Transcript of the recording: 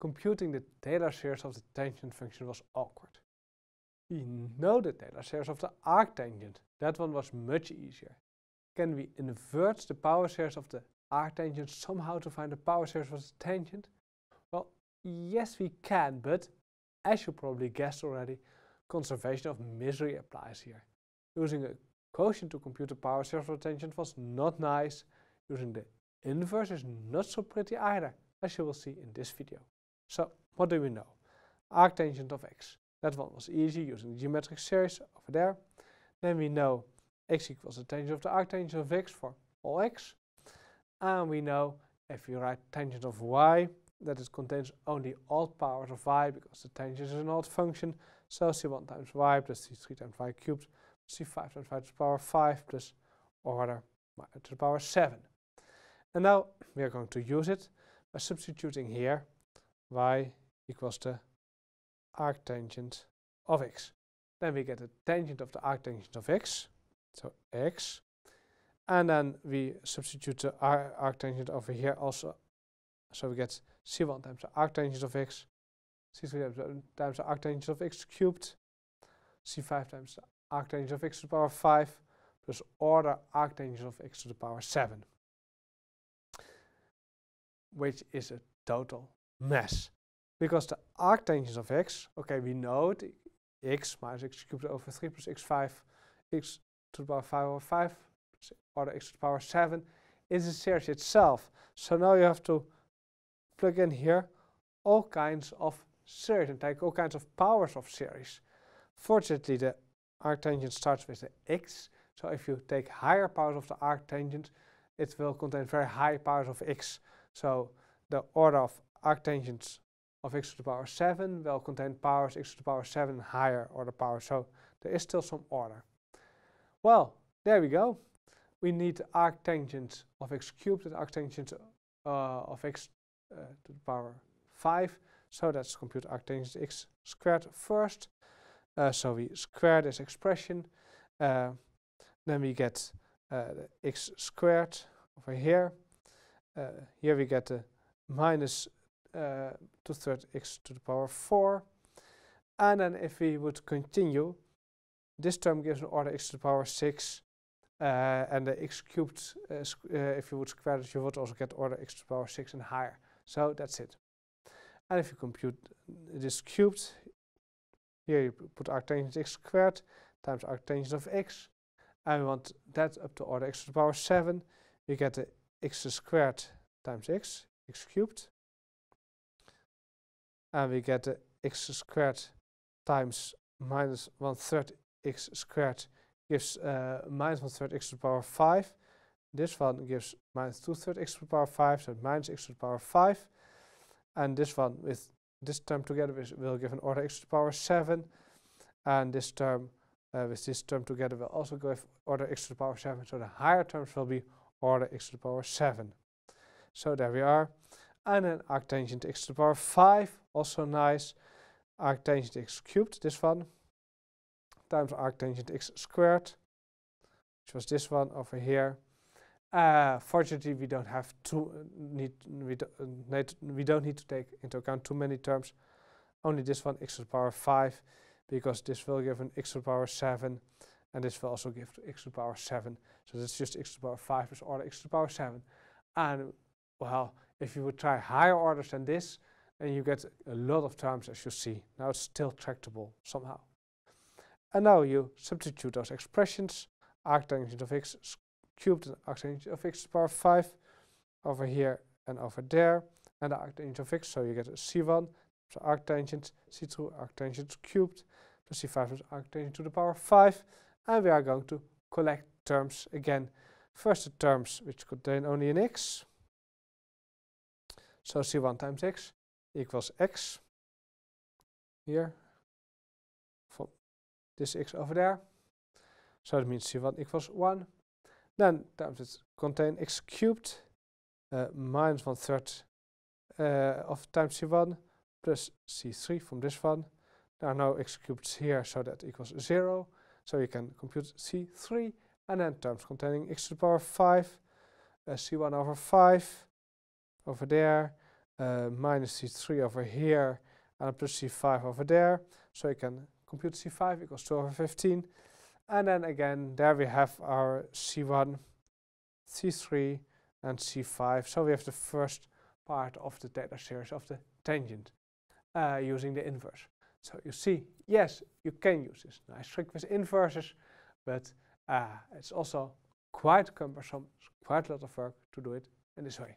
computing the Taylor series of the tangent function was awkward. We know the Taylor series of the arctangent. That one was much easier. Can we invert the power series of the arctangent somehow to find the power series of the tangent? Well, yes we can, but as you probably guessed already, conservation of misery applies here. Using a quotient to compute the power series of the tangent was not nice. Using the inverse is not so pretty either, as you will see in this video. So what do we know? Arctangent of x. That one was easy using the geometric series over there. Then we know x equals the tangent of the arctangent of x for all x. And we know if you write tangent of y, that it contains only odd powers of y because the tangent is an odd function. So c1 times y plus c3 times y cubed c5 times y to the power 5 plus order to the power 7. And now we are going to use it by substituting here y equals the arctangent of x. Then we get the tangent of the arctangent of x, so x. And then we substitute the arctangent over here also. So we get c1 times the arctangent of x, c3 times the arctangent of x cubed, c5 times the arctangent of x to the power 5, plus order arctangent of x to the power 7, which is a total mess. Because the arctangent of x, okay, we know it, x minus x cubed over 3 plus x5, x to the power 5 over 5, or x to the power 7, is the series itself. So now you have to plug in here all kinds of series and take all kinds of powers of series. Fortunately, the arctangent starts with the x, so if you take higher powers of the arctangent, it will contain very high powers of x. So the order of arctangents of x to the power 7 will contain powers x to the power 7 higher order powers, so there is still some order. Well, there we go. We need arctangents of x cubed and arctangents uh, of x uh, to the power 5, so let's compute arctangent x squared first. Uh, so we square this expression, uh, then we get uh, x squared over here. Uh, here we get the minus uh, 2 thirds x to the power 4. And then if we would continue, this term gives an order x to the power 6. Uh, and the x cubed, uh, uh, if you would square it, you would also get order x to the power 6 and higher. So that's it. And if you compute this cubed, here you put arctangent x squared times arctangent of x. And we want that up to order x to the power 7. You get the x squared times x, x cubed and we get the x squared times minus one third x squared gives uh, minus one third x to the power 5. This one gives minus two third x to the power 5, so minus x to the power 5. And this one with this term together will give an order x to the power 7. And this term uh, with this term together will also give order x to the power 7. So the higher terms will be order x to the power 7. So there we are and an arctangent x to the power 5, also nice. Arctangent x cubed, this one, times arctangent x squared, which was this one over here. Uh, fortunately, we don't have to uh, need we, do, uh, not need to take into account too many terms. Only this one, x to the power 5, because this will give an x to the power 7, and this will also give x to the power 7. So that's just x to the power 5 plus order x to the power 7. And, well, if you would try higher orders than this, then you get a lot of terms as you see. Now it's still tractable somehow. And now you substitute those expressions, arctangent of x cubed and arctangent of x to the power 5 over here and over there, and the arctangent of x, so you get a c1, so arctangent, c2, arctangent cubed, plus c5 times arctangent to the power 5, and we are going to collect terms again. First the terms which contain only an x, so C1 times x equals x here for this x over there. So that means C1 equals 1. Then times it contain x cubed uh, minus one third uh, of times C1 plus C3 from this one. There are no x cubed here, so that equals 0. So you can compute C3 and then times containing x to the power 5, uh, C1 over 5 over there, uh, minus C3 over here, and plus C5 over there. So you can compute C5 equals 2 over 15. And then again, there we have our C1, C3, and C5. So we have the first part of the data series of the tangent uh, using the inverse. So you see, yes, you can use this nice trick with inverses, but uh, it's also quite cumbersome, quite a lot of work to do it in this way.